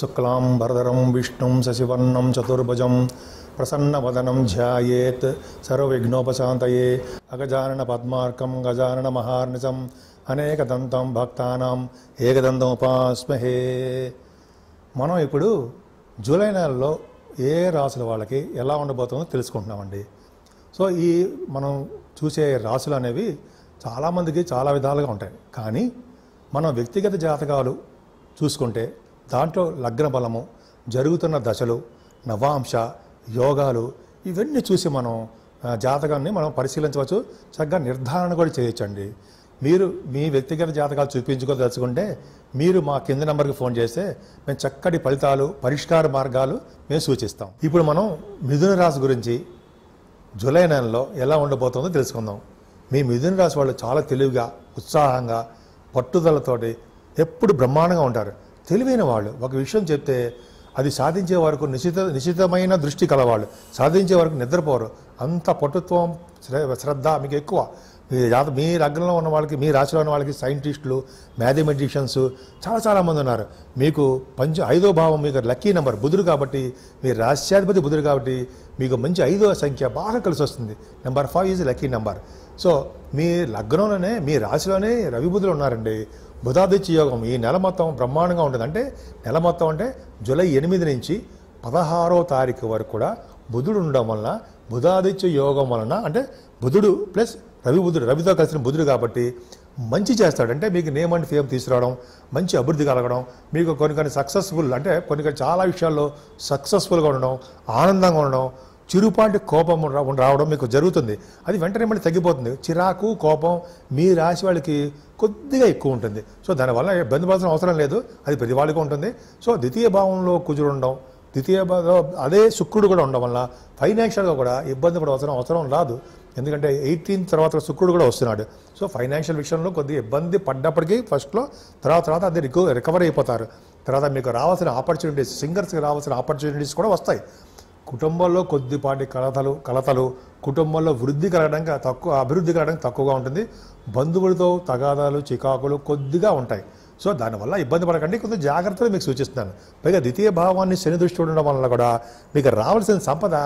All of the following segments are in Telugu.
శుక్లాం శశివర్ణం చతుర్భుజం ప్రసన్నవదనం सशिवर्णं चतुर्भुजं प्रसन्नवदनं పద్మార్కం सर्वविघ्नोपशान्तये మహార్నిజం అనేక దంతం భక్తానం ఏకదంతం ఉపాస్మహే మనం ఇప్పుడు జూలై నెలలో ఏ రాసుల వాళ్ళకి ఎలా ఉండబోతుందో తెలుసుకుంటున్నామండి సో ఈ మనం చూసే రాసులు అనేవి చాలామందికి చాలా విధాలుగా ఉంటాయి కానీ మనం వ్యక్తిగత జాతకాలు చూసుకుంటే దాంట్లో లగ్న బలము జరుగుతున్న దశలు నవాంశ యోగాలు ఇవన్నీ చూసి మనం జాతకాన్ని మనం పరిశీలించవచ్చు చక్కగా నిర్ధారణ కూడా చేయొచ్చండి మీరు మీ వ్యక్తిగత జాతకాలు చూపించుకోదలుచుకుంటే మీరు మా కింద నెంబర్కి ఫోన్ చేస్తే మేము చక్కటి ఫలితాలు పరిష్కార మార్గాలు మేము సూచిస్తాం ఇప్పుడు మనం మిథున రాశి గురించి జూలై నెలలో ఎలా ఉండబోతుందో తెలుసుకుందాం మీ మిథున రాశి వాళ్ళు చాలా తెలివిగా ఉత్సాహంగా పట్టుదలతోటి ఎప్పుడు బ్రహ్మాండంగా ఉంటారు తెలివైన వాళ్ళు ఒక విషయం చెప్తే అది సాధించే వరకు నిశ్చిత నిశ్చితమైన దృష్టి కలవాళ్ళు సాధించే వరకు నిద్రపోరు అంత పటుత్వం శ్రద్ధ మీకు ఎక్కువ మీ లగ్నంలో ఉన్న వాళ్ళకి మీ రాశిలో ఉన్న వాళ్ళకి సైంటిస్టులు మ్యాథమెటిషియన్స్ చాలా చాలామంది ఉన్నారు మీకు పంచ ఐదో భావం మీకు లక్కీ నెంబర్ బుధుడు కాబట్టి మీ రాష్ట్రాధిపతి బుధుడు కాబట్టి మీకు మంచి ఐదో సంఖ్య బాగా కలిసి వస్తుంది number five is lucky number so మీ లగ్నంలోనే మీ రాశిలోనే రవి బుధులు ఉన్నారండి బుధాదిత్య యోగం ఈ నెల మొత్తం బ్రహ్మాండంగా ఉంటుంది అంటే నెల మొత్తం అంటే జూలై ఎనిమిది నుంచి పదహారో తారీఖు వరకు కూడా బుధుడు ఉండడం వలన బుధాదిత్య యోగం వలన అంటే బుధుడు ప్లస్ రవి బుధుడు రవితో కలిసిన బుధుడు కాబట్టి మంచి చేస్తాడంటే మీకు నేమ్ అండ్ ఫేమ్ తీసుకురావడం మంచి అభివృద్ధి కలగడం మీకు కొన్ని కొన్ని సక్సెస్ఫుల్ అంటే కొన్ని కొన్ని చాలా విషయాల్లో సక్సెస్ఫుల్గా ఉండడం ఆనందంగా ఉండడం చిరుపాటి కోపం రావడం మీకు జరుగుతుంది అది వెంటనే మళ్ళీ తగ్గిపోతుంది చిరాకు కోపం మీ రాశి వాళ్ళకి కొద్దిగా ఎక్కువ ఉంటుంది సో దానివల్ల ఇబ్బంది పడాల్సిన అవసరం లేదు అది ప్రతి వాళ్ళకి ఉంటుంది సో ద్వితీయ భావంలో కుజుడు ఉండడం ద్వితీయ అదే శుక్రుడు కూడా ఉండడం వల్ల ఫైనాన్షియల్గా కూడా ఇబ్బంది పడవలసిన అవసరం రాదు ఎందుకంటే ఎయిటీన్ తర్వాత శుక్రుడు కూడా వస్తున్నాడు సో ఫైనాన్షియల్ విషయంలో కొద్దిగా ఇబ్బంది పడ్డప్పటికీ ఫస్ట్లో తర్వాత తర్వాత అది రికవర్ అయిపోతారు తర్వాత మీకు రావాల్సిన ఆపర్చునిటీస్ సింగర్స్కి రావాల్సిన ఆపర్చునిటీస్ కూడా వస్తాయి కుటుంబంలో కొద్దిపాటి కలతలు కలతలు కుటుంబంలో వృద్ధి కలగడానికి తక్కువ అభివృద్ధి కలగడానికి తక్కువగా ఉంటుంది బంధువులతో తగాదాలు చికాకులు కొద్దిగా ఉంటాయి సో దానివల్ల ఇబ్బంది పడకండి కొంత జాగ్రత్తలు మీకు సూచిస్తున్నాను పైగా ద్వితీయ భావాన్ని శని దృష్టి ఉండడం వల్ల కూడా మీకు రావాల్సిన సంపద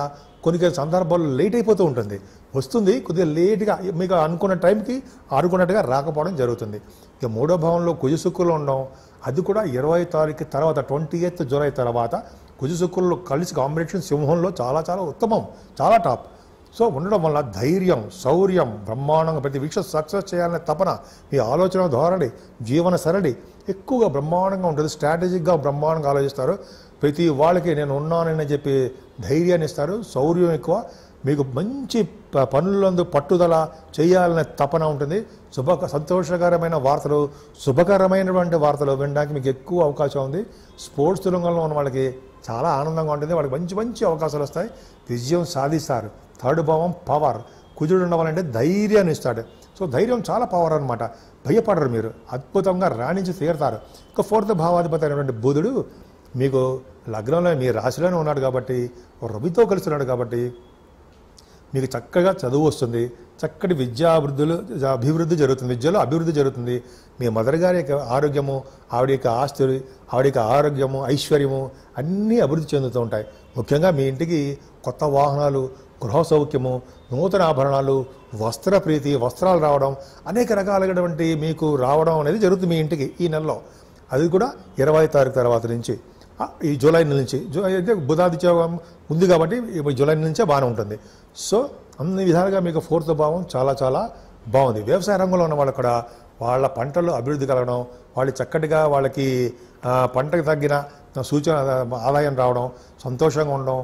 కొన్ని కొన్ని సందర్భాల్లో లేట్ అయిపోతూ ఉంటుంది వస్తుంది కొద్దిగా లేట్గా మీకు అనుకున్న టైంకి అనుకున్నట్టుగా రాకపోవడం జరుగుతుంది ఇక మూడో భావంలో కుజసుక్కులు ఉండడం అది కూడా ఇరవై తారీఖు తర్వాత ట్వంటీ ఎయిత్ జూలై తర్వాత కుజశుక్రులు కలిసి కాంబినేషన్ సింహంలో చాలా చాలా ఉత్తమం చాలా టాప్ సో ఉండడం వల్ల ధైర్యం శౌర్యం బ్రహ్మాండంగా ప్రతి వీక్ష సక్సెస్ చేయాలనే తపన మీ ఆలోచన ధోరణి జీవన సరళి ఎక్కువగా బ్రహ్మాండంగా ఉంటుంది స్ట్రాటజిక్గా బ్రహ్మాండంగా ఆలోచిస్తారు ప్రతి వాళ్ళకి నేను ఉన్నానని చెప్పి ధైర్యాన్ని ఇస్తారు శౌర్యం ఎక్కువ మీకు మంచి పనులందు పట్టుదల చేయాలనే తపన ఉంటుంది శుభ సంతోషకరమైన వార్తలు శుభకరమైనటువంటి వార్తలు వినడానికి మీకు ఎక్కువ అవకాశం ఉంది స్పోర్ట్స్ రంగంలో ఉన్న వాళ్ళకి చాలా ఆనందంగా ఉంటుంది వాళ్ళకి మంచి మంచి అవకాశాలు వస్తాయి విజయం సాధిస్తారు థర్డ్ భావం పవర్ కుజుడు ఉండవాలంటే ధైర్యాన్ని ఇస్తాడు సో ధైర్యం చాలా పవర్ అనమాట భయపడరు మీరు అద్భుతంగా రాణించి తీరుతారు ఇక ఫోర్త్ భావాధిపతి అయినటువంటి బుధుడు మీకు లగ్నంలో మీ రాశిలోనే ఉన్నాడు కాబట్టి రవితో కలిసి ఉన్నాడు కాబట్టి మీకు చక్కగా చదువు వస్తుంది చక్కటి విద్యాభివృద్ధులు అభివృద్ధి జరుగుతుంది విద్యలో అభివృద్ధి జరుగుతుంది మీ మదర్ గారి యొక్క ఆరోగ్యము ఆవిడ యొక్క ఆస్తి ఆవిడ యొక్క ఆరోగ్యము ఐశ్వర్యము అన్నీ అభివృద్ధి చెందుతూ ఉంటాయి ముఖ్యంగా మీ ఇంటికి కొత్త వాహనాలు గృహ సౌఖ్యము నూతన ఆభరణాలు వస్త్ర ప్రీతి వస్త్రాలు రావడం అనేక రకాలైనటువంటి మీకు రావడం అనేది జరుగుతుంది మీ ఇంటికి ఈ నెలలో అది కూడా ఇరవై తారీఖు తర్వాత నుంచి ఈ జూలై నుంచి జూ అయితే బుధాదిత్యం ఉంది కాబట్టి జూలై నుంచే బాగానే ఉంటుంది సో అన్ని విధాలుగా మీకు ఫోర్త్ భావం చాలా చాలా బాగుంది వ్యవసాయ రంగంలో ఉన్న వాళ్ళు కూడా వాళ్ళ పంటలు అభివృద్ధి కలగడం వాళ్ళు చక్కటిగా వాళ్ళకి పంటకు తగ్గిన సూచన ఆదాయం రావడం సంతోషంగా ఉండడం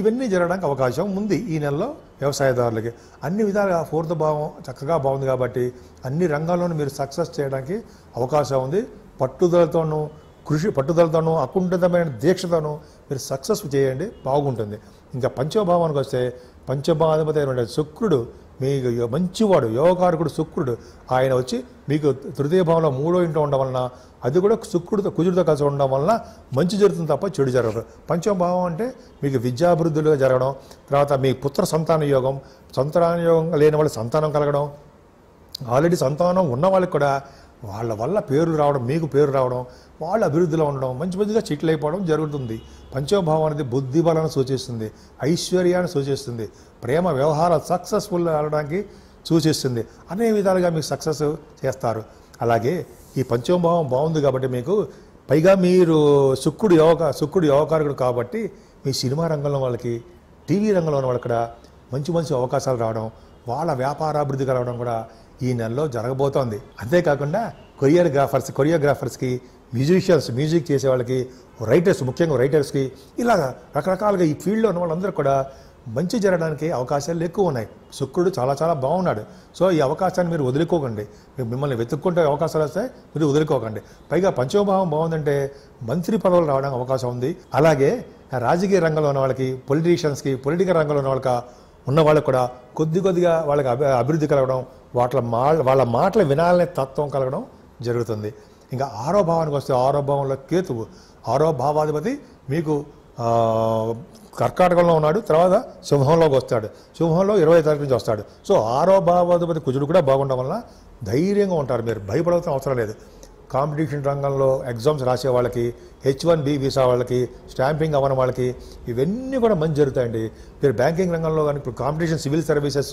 ఇవన్నీ జరగడానికి అవకాశం ఉంది ఈ నెలలో వ్యవసాయదారులకి అన్ని విధాలుగా ఫోర్త్ భావం చక్కగా బాగుంది కాబట్టి అన్ని రంగాల్లోనూ మీరు సక్సెస్ చేయడానికి అవకాశం ఉంది పట్టుదలతోనూ కృషి పట్టుదలతోనూ అకుంఠితమైన దీక్షతోనూ మీరు సక్సెస్ చేయండి బాగుంటుంది ఇంకా పంచభావానికి వస్తే పంచభావాధిపతి శుక్రుడు మీకు మంచివాడు యోగకారకుడు శుక్రుడు ఆయన వచ్చి మీకు తృతీయ భావంలో మూడో ఇంట్లో ఉండడం వలన అది కూడా శుక్రుడితో కుజుడితో కలిసి ఉండడం వలన మంచి జరుగుతుంది తప్ప చెడు జరగదు పంచమ భావం అంటే మీకు విద్యాభివృద్ధిలో జరగడం తర్వాత మీ పుత్ర సంతాన యోగం సంతాన యోగం లేని వాళ్ళ సంతానం కలగడం ఆల్రెడీ సంతానం ఉన్న వాళ్ళకి కూడా వాళ్ళ వల్ల పేరు రావడం మీకు పేరు రావడం వాళ్ళు అభివృద్ధిలో ఉండడం మంచి మంచిగా చెట్లు అయిపోవడం జరుగుతుంది పంచోభావం అనేది బుద్ధి బలాన్ని సూచిస్తుంది ఐశ్వర్యాన్ని సూచిస్తుంది ప్రేమ వ్యవహారాలు సక్సెస్ఫుల్ అవడానికి సూచిస్తుంది అనే విధాలుగా మీకు సక్సెస్ చేస్తారు అలాగే ఈ పంచోభావం బాగుంది కాబట్టి మీకు పైగా మీరు శుక్రుడు యోగ శుక్రుడు యోగకారకుడు కాబట్టి మీ సినిమా రంగంలో వాళ్ళకి టీవీ రంగంలో వాళ్ళకి కూడా మంచి మంచి అవకాశాలు రావడం వాళ్ళ వ్యాపారాభివృద్ధి కలవడం కూడా ఈ నెలలో జరగబోతోంది అంతేకాకుండా కొరియోగ్రాఫర్స్ కొరియోగ్రాఫర్స్కి మ్యూజిషియన్స్ మ్యూజిక్ చేసే వాళ్ళకి రైటర్స్ ముఖ్యంగా రైటర్స్కి ఇలా రకరకాలుగా ఈ ఫీల్డ్లో ఉన్న వాళ్ళందరూ కూడా మంచి జరగడానికి అవకాశాలు ఎక్కువ ఉన్నాయి శుక్రుడు చాలా చాలా బాగున్నాడు సో ఈ అవకాశాన్ని మీరు వదులుకోకండి మిమ్మల్ని వెతుక్కుంటే అవకాశాలు వస్తే మీరు వదులుకోకండి పైగా పంచమభావం బాగుందంటే మంత్రి పదవులు రావడానికి అవకాశం ఉంది అలాగే రాజకీయ రంగంలో ఉన్న వాళ్ళకి పొలిటీషియన్స్కి పొలిటికల్ రంగంలో ఉన్న వాళ్ళకి ఉన్న వాళ్ళకి కూడా కొద్ది కొద్దిగా వాళ్ళకి అభివృద్ధి కలగడం వాటి మా వాళ్ళ మాటలు వినాలనే తత్వం కలగడం జరుగుతుంది ఇంకా ఆరో భావానికి వస్తే ఆరో భావంలో కేతువు ఆరో భావాధిపతి మీకు కర్కాటకంలో ఉన్నాడు తర్వాత సింహంలోకి వస్తాడు సింహంలో ఇరవై తారీఖు నుంచి వస్తాడు సో ఆరో భావాధిపతి కుజుడు కూడా బాగుండడం వలన ధైర్యంగా ఉంటారు మీరు భయపడవలసిన అవసరం లేదు కాంపిటీషన్ రంగంలో ఎగ్జామ్స్ రాసే వాళ్ళకి హెచ్ వన్ బి వీసా వాళ్ళకి స్టాంపింగ్ అవ్వని వాళ్ళకి ఇవన్నీ కూడా మంచి జరుగుతాయండి మీరు బ్యాంకింగ్ రంగంలో కానీ ఇప్పుడు competition civil services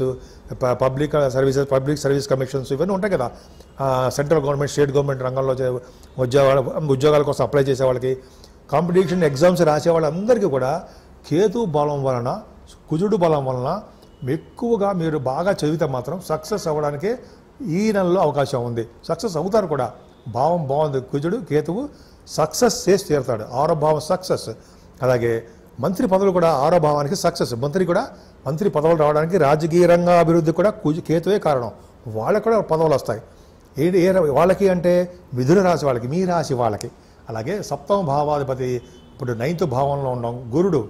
public services public service commissions ఇవన్నీ ఉంటాయి కదా సెంట్రల్ గవర్నమెంట్ స్టేట్ గవర్నమెంట్ రంగంలో ఉద్యోగాల ఉద్యోగాల కోసం అప్లై చేసే వాళ్ళకి కాంపిటీషన్ ఎగ్జామ్స్ రాసే వాళ్ళందరికీ కూడా కేతు బలం వలన కుజుడు బలం వలన ఎక్కువగా మీరు బాగా చదివితే మాత్రం సక్సెస్ అవ్వడానికి ఈ నెలలో అవకాశం ఉంది సక్సెస్ అవుతారు కూడా భావం బాగుంది కుజుడు కేతువు సక్సెస్ చేసి తీరుతాడు ఆరో భావం సక్సెస్ అలాగే మంత్రి పదవులు కూడా ఆరో భావానికి సక్సెస్ మంత్రి కూడా మంత్రి పదవులు రావడానికి రాజకీయ రంగ అభివృద్ధి కూడా కుజు కేతువే కారణం వాళ్ళకు కూడా పదవులు వస్తాయి ఏ ఏ వాళ్ళకి అంటే మిథున రాశి వాళ్ళకి మీ రాశి వాళ్ళకి అలాగే సప్తమ భావాధిపతి ఇప్పుడు నైన్త్ భావంలో ఉన్నాం గురుడు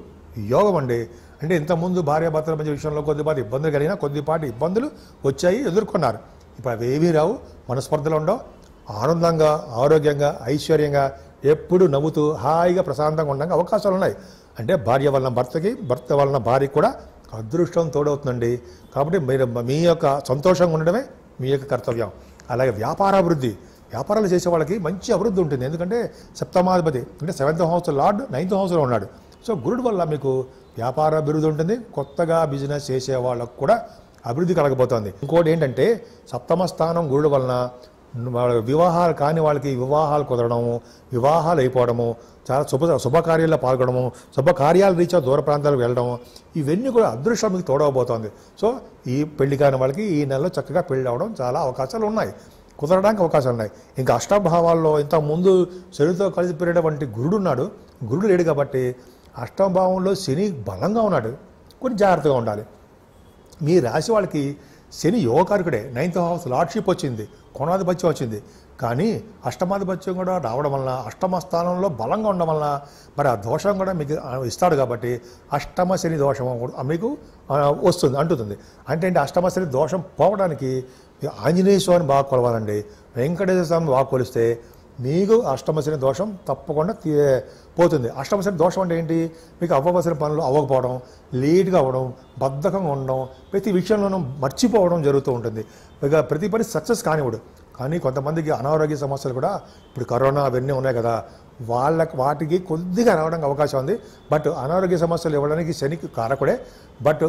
యోగం అండి అంటే ఇంతకుముందు భార్యాభర్తల మధ్య విషయంలో కొద్దిపాటి ఇబ్బందులు కలిగినా కొద్దిపాటి ఇబ్బందులు వచ్చాయి ఎదుర్కొన్నారు ఇప్పుడు ఏమీ రావు మనస్పర్ధలు ఉండవు ఆనందంగా ఆరోగ్యంగా ఐశ్వర్యంగా ఎప్పుడు నవ్వుతూ హాయిగా ప్రశాంతంగా ఉండడానికి అవకాశాలు ఉన్నాయి అంటే భార్య వలన భర్తకి భర్త వలన భార్యకి కూడా అదృష్టం తోడవుతుందండి కాబట్టి మీరు మీ యొక్క సంతోషంగా ఉండడమే మీ యొక్క కర్తవ్యం అలాగే వ్యాపారాభివృద్ధి వ్యాపారాలు చేసే వాళ్ళకి మంచి అభివృద్ధి ఉంటుంది ఎందుకంటే సప్తమాధిపతి అంటే సెవెంత్ హౌస్ లార్డ్ నైన్త్ హౌస్లో ఉన్నాడు సో గురుడు వల్ల మీకు వ్యాపార అభివృద్ధి ఉంటుంది కొత్తగా బిజినెస్ చేసే వాళ్ళకు కూడా అభివృద్ధి కలగబోతోంది ఇంకోటి ఏంటంటే సప్తమ స్థానం గురుడు వలన వాళ్ళ వివాహాలు కాని వాళ్ళకి వివాహాలు కుదరడము వివాహాలు అయిపోవడము చాలా శుభ శుభకార్యాల్లో పాల్గొనడము శుభకార్యాలు రీచ్ దూర ప్రాంతాలకు వెళ్ళడము ఇవన్నీ కూడా అదృష్టం మీకు తోడవబోతోంది సో ఈ పెళ్లి కాని వాళ్ళకి ఈ నెలలో చక్కగా పెళ్లి అవడం చాలా అవకాశాలు ఉన్నాయి కుదరడానికి అవకాశాలు ఉన్నాయి ఇంకా అష్టభావాల్లో ఇంత ముందు శనితో కలిసి పెరిగినటువంటి గురుడు ఉన్నాడు గురుడు లేడు కాబట్టి అష్టభావంలో శని బలంగా ఉన్నాడు కొంచెం జాగ్రత్తగా ఉండాలి మీ రాశి వాళ్ళకి శని యోగకారకుడే నైన్త్ హౌస్ లార్డ్షిప్ వచ్చింది కోణాధిపత్యం వచ్చింది కానీ అష్టమాధిపత్యం కూడా రావడం వలన అష్టమ స్థానంలో బలంగా ఉండడం వలన మరి ఆ దోషం కూడా మీకు ఇస్తాడు కాబట్టి అష్టమ శని దోషం మీకు వస్తుంది అంటుతుంది అంటే అష్టమ శని దోషం పోవడానికి ఆంజనేయ స్వామిని బాగా కొలవాలండి వెంకటేశ్వర స్వామిని బాగా కొలిస్తే మీకు అష్టమశని దోషం తప్పకుండా పోతుంది అష్టమశని దోషం అంటే ఏంటి మీకు అవ్వవలసిన పనులు అవ్వకపోవడం లేట్గా అవ్వడం బద్ధకంగా ఉండడం ప్రతి విషయంలోనూ మర్చిపోవడం జరుగుతూ ఉంటుంది ఇక ప్రతి పని సక్సెస్ కానివ్వడు కానీ కొంతమందికి అనారోగ్య సమస్యలు కూడా ఇప్పుడు కరోనా అవన్నీ ఉన్నాయి కదా వాళ్ళకి వాటికి కొద్దిగా రావడానికి అవకాశం ఉంది బట్ అనారోగ్య సమస్యలు ఇవ్వడానికి శనికి కారకుడే బట్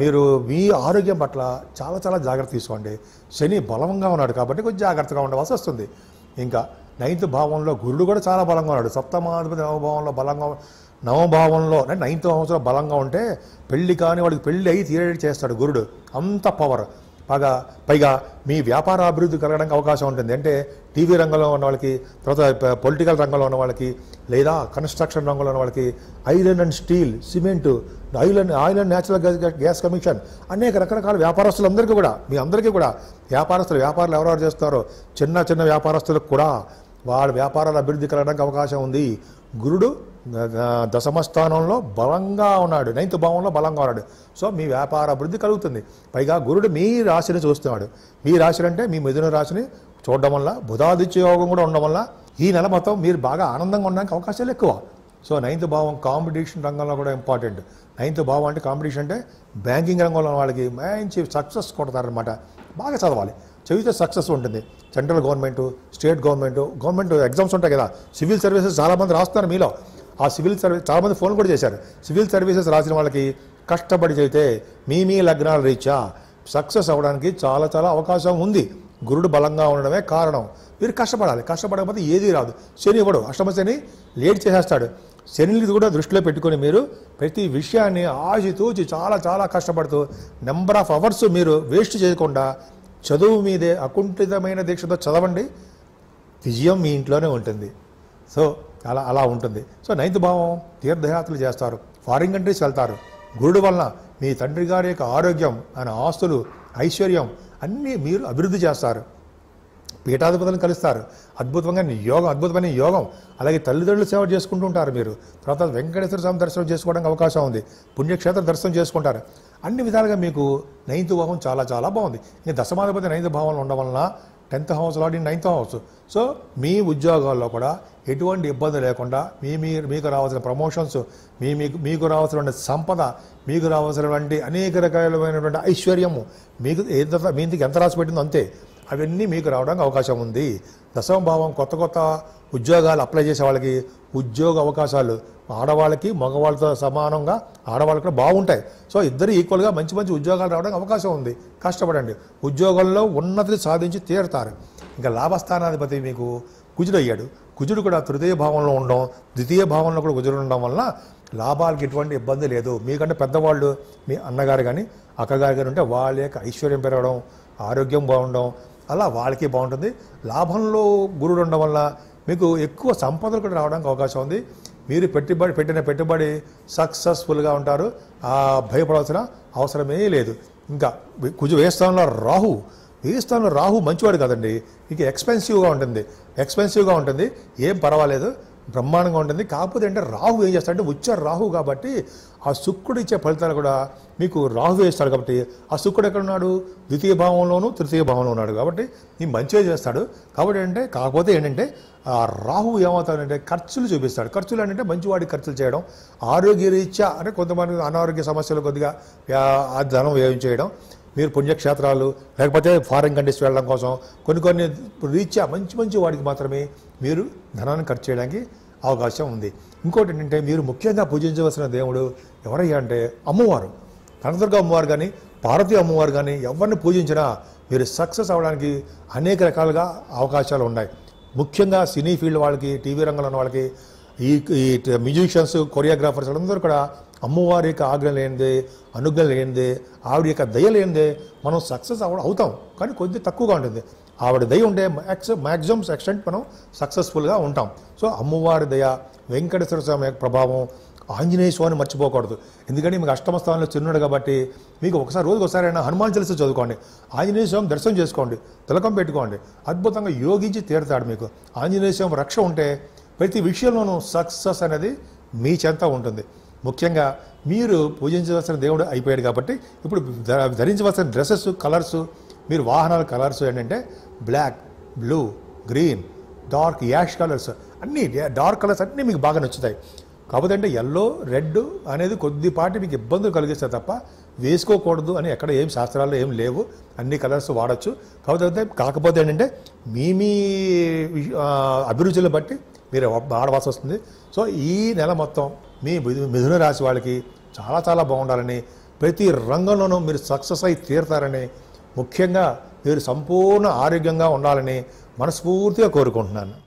మీరు మీ ఆరోగ్యం పట్ల చాలా చాలా జాగ్రత్త తీసుకోండి శని బలంగా ఉన్నాడు కాబట్టి కొంచెం జాగ్రత్తగా ఉండవలసి వస్తుంది ఇంకా నైన్త్ భావంలో గురుడు కూడా చాలా బలంగా ఉన్నాడు సప్తమాధిపతి నవభావంలో బలంగా నవభావంలో అంటే నైన్త్ భావంలో బలంగా ఉంటే పెళ్లి కానీ వాడికి పెళ్లి అయ్యి తీరేట్ చేస్తాడు గురుడు అంత పవర్ బాగా పైగా మీ వ్యాపార అభివృద్ధి కలగడానికి అవకాశం ఉంటుంది అంటే టీవీ రంగంలో ఉన్న వాళ్ళకి తర్వాత పొలిటికల్ రంగంలో ఉన్న వాళ్ళకి లేదా కన్స్ట్రక్షన్ రంగంలో ఉన్న వాళ్ళకి iron and steel cement oil and oil and natural gas gas commission అనేక రకరకాల వ్యాపారస్తులందరికీ కూడా మీ అందరికీ కూడా వ్యాపారస్తులు వ్యాపారాలు ఎవరెవరు చేస్తారో చిన్న చిన్న వ్యాపారస్తులకు కూడా వాళ్ళ వ్యాపారాలు అభివృద్ధి కలగడానికి అవకాశం ఉంది గురుడు దశమ స్థానంలో బలంగా ఉన్నాడు నైన్త్ భావంలో బలంగా ఉన్నాడు సో మీ వ్యాపార అభివృద్ధి కలుగుతుంది పైగా గురుడు మీ రాశిని చూస్తున్నాడు మీ రాశులు అంటే మీ మిథున రాశిని చూడడం వల్ల బుధాదిత్య యోగం కూడా ఉండడం వల్ల ఈ నెల మొత్తం మీరు బాగా ఆనందంగా ఉండడానికి అవకాశాలు ఎక్కువ సో నైన్త్ భావం కాంపిటీషన్ రంగంలో కూడా ఇంపార్టెంట్ నైన్త్ భావం అంటే కాంపిటీషన్ అంటే బ్యాంకింగ్ రంగంలో వాళ్ళకి మంచి సక్సెస్ కొడతారనమాట బాగా చదవాలి చదివితే సక్సెస్ ఉంటుంది central government state government government exams ఉంటాయి కదా సివిల్ సర్వీసెస్ చాలామంది రాస్తున్నారు మీలో ఆ సివిల్ సర్వీస్ చాలామంది ఫోన్ కూడా చేశారు సివిల్ సర్వీసెస్ రాసిన వాళ్ళకి కష్టపడి చదివితే మీ మీ లగ్నాల రీత్యా సక్సెస్ అవ్వడానికి చాలా చాలా అవకాశం ఉంది గురుడు బలంగా ఉండడమే కారణం మీరు కష్టపడాలి కష్టపడకపోతే ఏది రాదు శని ఇవ్వడు అష్టమ శని లేట్ చేసేస్తాడు శని కూడా దృష్టిలో పెట్టుకొని మీరు ప్రతి విషయాన్ని ఆశితూచి చాలా చాలా కష్టపడుతూ నెంబర్ ఆఫ్ అవర్స్ మీరు వేస్ట్ చేయకుండా చదువు మీదే అకుంఠితమైన దీక్షతో చదవండి విజయం మీ ఇంట్లోనే ఉంటుంది సో అలా అలా ఉంటుంది సో నైన్త్ భావం తీర్థయాత్రలు చేస్తారు ఫారిన్ కంట్రీస్ వెళ్తారు గురుడు వలన మీ తండ్రి గారి యొక్క ఆరోగ్యం ఆయన ఆస్తులు ఐశ్వర్యం అన్నీ మీరు అభివృద్ధి చేస్తారు పీఠాధిపతులను కలుస్తారు అద్భుతంగా యోగం అద్భుతమైన యోగం అలాగే తల్లిదండ్రులు సేవ చేసుకుంటూ ఉంటారు మీరు తర్వాత వెంకటేశ్వర స్వామి దర్శనం చేసుకోవడానికి అవకాశం ఉంది పుణ్యక్షేత్ర దర్శనం చేసుకుంటారు అన్ని విధాలుగా మీకు నైన్త్ భావం చాలా చాలా బాగుంది నేను దశమాధిపతి నైన్త్ భావంలో ఉండడం వలన టెన్త్ హౌస్ లాంటి నైన్త్ హౌస్ సో మీ ఉద్యోగాల్లో కూడా ఎటువంటి ఇబ్బంది లేకుండా మీ మీకు రావాల్సిన ప్రమోషన్స్ మీ మీకు మీకు రావాల్సిన సంపద మీకు రావాల్సినటువంటి అనేక రకాలమైనటువంటి ఐశ్వర్యము మీకు ఎంత మీ ఇంటికి ఎంత రాసి పెట్టిందో అంతే అవన్నీ మీకు రావడానికి అవకాశం ఉంది దశమ భావం కొత్త కొత్త ఉద్యోగాలు అప్లై చేసే వాళ్ళకి ఉద్యోగ అవకాశాలు ఆడవాళ్ళకి మగవాళ్ళతో సమానంగా ఆడవాళ్ళు కూడా బాగుంటాయి సో ఇద్దరు ఈక్వల్గా మంచి మంచి ఉద్యోగాలు రావడానికి అవకాశం ఉంది కష్టపడండి ఉద్యోగంలో ఉన్నతిని సాధించి తీరుతారు ఇంకా లాభస్థానాధిపతి మీకు కుజుడు అయ్యాడు కుజుడు కూడా తృతీయ భావంలో ఉండడం ద్వితీయ భావంలో కూడా కుజుడు ఉండడం వలన లాభాలకి ఎటువంటి ఇబ్బంది లేదు మీకంటే పెద్దవాళ్ళు మీ అన్నగారు కానీ అక్కగారు కానీ ఉంటే వాళ్ళ యొక్క ఐశ్వర్యం పెరగడం ఆరోగ్యం బాగుండడం అలా వాళ్ళకి బాగుంటుంది లాభంలో గురుడు ఉండడం వల్ల మీకు ఎక్కువ సంపదలు కూడా రావడానికి అవకాశం ఉంది మీరు పెట్టుబడి పెట్టిన పెట్టుబడి సక్సెస్ఫుల్గా ఉంటారు భయపడాల్సిన అవసరమే లేదు ఇంకా కుజు ఏ స్థానంలో రాహు ఏ స్థానంలో రాహు మంచివాడు కదండి మీకు ఎక్స్పెన్సివ్గా ఉంటుంది ఎక్స్పెన్సివ్గా ఉంటుంది ఏం పర్వాలేదు బ్రహ్మాండంగా ఉంటుంది కాకపోతే అంటే రాహు ఏం చేస్తాడంటే వచ్చే రాహు కాబట్టి ఆ శుక్రుడు ఇచ్చే ఫలితాలు కూడా మీకు రాహు వేస్తాడు కాబట్టి ఆ శుక్రుడు ఎక్కడున్నాడు ద్వితీయ భావంలోను తృతీయ భావంలో ఉన్నాడు కాబట్టి ఈ మంచిగా చేస్తాడు కాబట్టి అంటే కాకపోతే ఏంటంటే ఆ రాహు ఏమవుతాడంటే ఖర్చులు చూపిస్తాడు ఖర్చులు అంటే మంచివాడి ఖర్చులు చేయడం ఆరోగ్య రీత్యా అంటే కొంతమంది అనారోగ్య సమస్యలు కొద్దిగా ఆ ధనం వ్యయం చేయడం మీరు పుణ్యక్షేత్రాలు లేకపోతే ఫారెన్ కంట్రీస్ వెళ్ళడం కోసం కొన్ని కొన్ని రీత్యా మంచి మంచి వాడికి మాత్రమే మీరు ధనాన్ని ఖర్చు చేయడానికి అవకాశం ఉంది ఇంకోటి ఏంటంటే మీరు ముఖ్యంగా పూజించవలసిన దేవుడు ఎవరయ్యా అంటే అమ్మవారు కనదుర్గ అమ్మవారు కానీ పార్వతీ అమ్మవారు కానీ ఎవరిని పూజించినా మీరు సక్సెస్ అవ్వడానికి అనేక రకాలుగా అవకాశాలు ఉన్నాయి ముఖ్యంగా సినీ ఫీల్డ్ వాళ్ళకి టీవీ రంగంలో ఉన్న వాళ్ళకి ఈ మ్యూజిషియన్స్ కొరియోగ్రాఫర్స్ అందరూ కూడా అమ్మవారి యొక్క ఆజ్ఞ లేనిదే అనుజ్ఞ లేనిదే ఆవిడ యొక్క దయ లేనిదే మనం సక్సెస్ అవ అవుతాం కానీ కొద్ది తక్కువగా ఉంటుంది ఆవిడ దయ ఉంటే మ్యాక్స్ మ్యాక్సిమం ఎక్స్టెంట్ మనం సక్సెస్ఫుల్గా ఉంటాం సో అమ్మవారి దయ వెంకటేశ్వర స్వామి యొక్క ప్రభావం ఆంజనేయ స్వామిని మర్చిపోకూడదు ఎందుకంటే మీకు అష్టమ స్థానంలో చిన్నాడు కాబట్టి మీకు ఒకసారి రోజుకి అయినా హనుమాన్ చలిసి చదువుకోండి ఆంజనేయ స్వామి దర్శనం చేసుకోండి తిలకం పెట్టుకోండి అద్భుతంగా యోగించి తీరుతాడు మీకు ఆంజనేయ స్వామి రక్ష ఉంటే ప్రతి విషయంలోనూ సక్సెస్ అనేది మీ చెంత ఉంటుంది ముఖ్యంగా మీరు పూజించవలసిన దేవుడు అయిపోయాడు కాబట్టి ఇప్పుడు ధరించవలసిన డ్రెస్సెస్ కలర్స్ మీరు వాహనాల కలర్స్ ఏంటంటే black blue green dark ash colours అన్నీ డార్క్ కలర్స్ అన్నీ మీకు బాగా నచ్చుతాయి కాకపోతే అంటే ఎల్లో రెడ్ అనేది కొద్దిపాటి మీకు ఇబ్బందులు కలిగిస్తే తప్ప వేసుకోకూడదు అని ఎక్కడ ఏం శాస్త్రాలు ఏం లేవు అన్ని కలర్స్ వాడచ్చు కాకపోతే కాకపోతే ఏంటంటే మీ మీ అభిరుచులు బట్టి మీరు ఆడవలసి వస్తుంది సో ఈ నెల మొత్తం మీ మిథున రాశి వాళ్ళకి చాలా చాలా బాగుండాలని ప్రతి రంగంలోనూ మీరు సక్సెస్ అయి తీరుతారని ముఖ్యంగా మీరు సంపూర్ణ ఆరోగ్యంగా ఉండాలని మనస్ఫూర్తిగా కోరుకుంటున్నాను